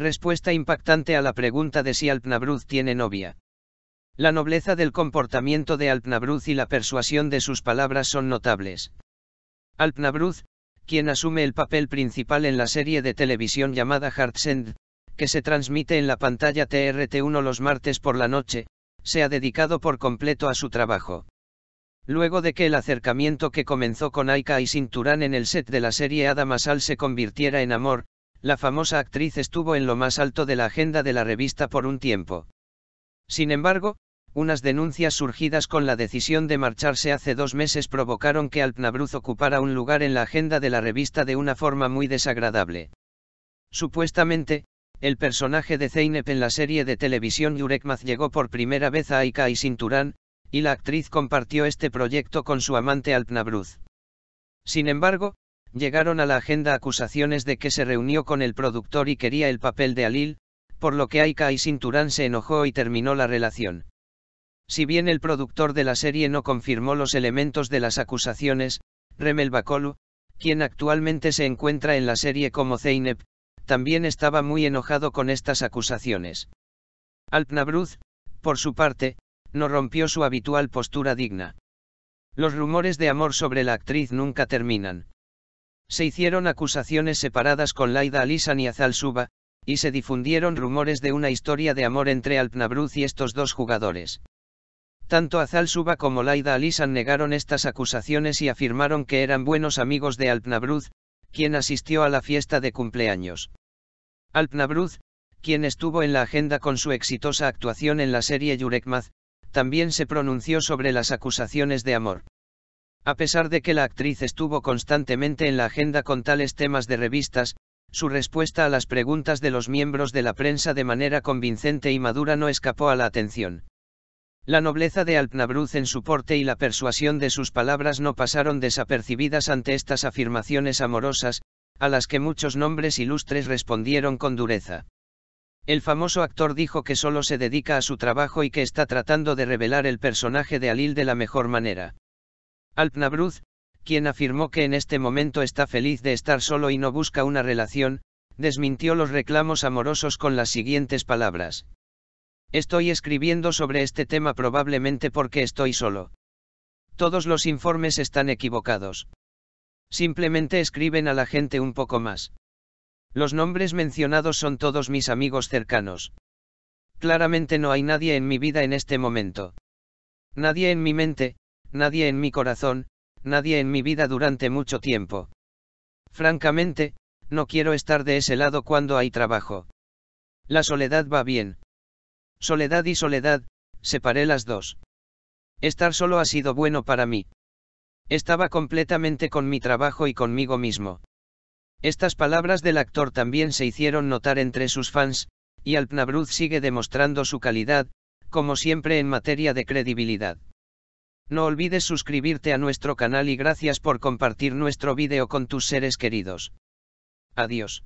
Respuesta impactante a la pregunta de si Alpnabruz tiene novia. La nobleza del comportamiento de Alpnabruz y la persuasión de sus palabras son notables. Alpnabruz, quien asume el papel principal en la serie de televisión llamada Heartsend, que se transmite en la pantalla TRT1 los martes por la noche, se ha dedicado por completo a su trabajo. Luego de que el acercamiento que comenzó con Aika y Cinturán en el set de la serie Adamasal se convirtiera en amor, la famosa actriz estuvo en lo más alto de la agenda de la revista por un tiempo. Sin embargo, unas denuncias surgidas con la decisión de marcharse hace dos meses provocaron que Alpnabruz ocupara un lugar en la agenda de la revista de una forma muy desagradable. Supuestamente, el personaje de Zeynep en la serie de televisión Yurekmaz llegó por primera vez a Aika y Cinturán, y la actriz compartió este proyecto con su amante Alpnabruz. Sin embargo, llegaron a la agenda acusaciones de que se reunió con el productor y quería el papel de Alil, por lo que Aika y Cinturán se enojó y terminó la relación. Si bien el productor de la serie no confirmó los elementos de las acusaciones, Remel Bakolu, quien actualmente se encuentra en la serie como Zeynep, también estaba muy enojado con estas acusaciones. Alpnabruz, por su parte, no rompió su habitual postura digna. Los rumores de amor sobre la actriz nunca terminan. Se hicieron acusaciones separadas con Laida Alisan y Azal Suba, y se difundieron rumores de una historia de amor entre Alpnabruz y estos dos jugadores. Tanto Azal Suba como Laida Alisan negaron estas acusaciones y afirmaron que eran buenos amigos de Alpnabruz, quien asistió a la fiesta de cumpleaños. Alpnabruz, quien estuvo en la agenda con su exitosa actuación en la serie Yurekmaz, también se pronunció sobre las acusaciones de amor. A pesar de que la actriz estuvo constantemente en la agenda con tales temas de revistas, su respuesta a las preguntas de los miembros de la prensa de manera convincente y madura no escapó a la atención. La nobleza de Alpnabruz en su porte y la persuasión de sus palabras no pasaron desapercibidas ante estas afirmaciones amorosas, a las que muchos nombres ilustres respondieron con dureza. El famoso actor dijo que solo se dedica a su trabajo y que está tratando de revelar el personaje de Alil de la mejor manera. Alpnabruz, quien afirmó que en este momento está feliz de estar solo y no busca una relación, desmintió los reclamos amorosos con las siguientes palabras. Estoy escribiendo sobre este tema probablemente porque estoy solo. Todos los informes están equivocados. Simplemente escriben a la gente un poco más. Los nombres mencionados son todos mis amigos cercanos. Claramente no hay nadie en mi vida en este momento. Nadie en mi mente, nadie en mi corazón, nadie en mi vida durante mucho tiempo. Francamente, no quiero estar de ese lado cuando hay trabajo. La soledad va bien. Soledad y soledad, separé las dos. Estar solo ha sido bueno para mí. Estaba completamente con mi trabajo y conmigo mismo. Estas palabras del actor también se hicieron notar entre sus fans, y Alpnabruz sigue demostrando su calidad, como siempre en materia de credibilidad. No olvides suscribirte a nuestro canal y gracias por compartir nuestro video con tus seres queridos. Adiós.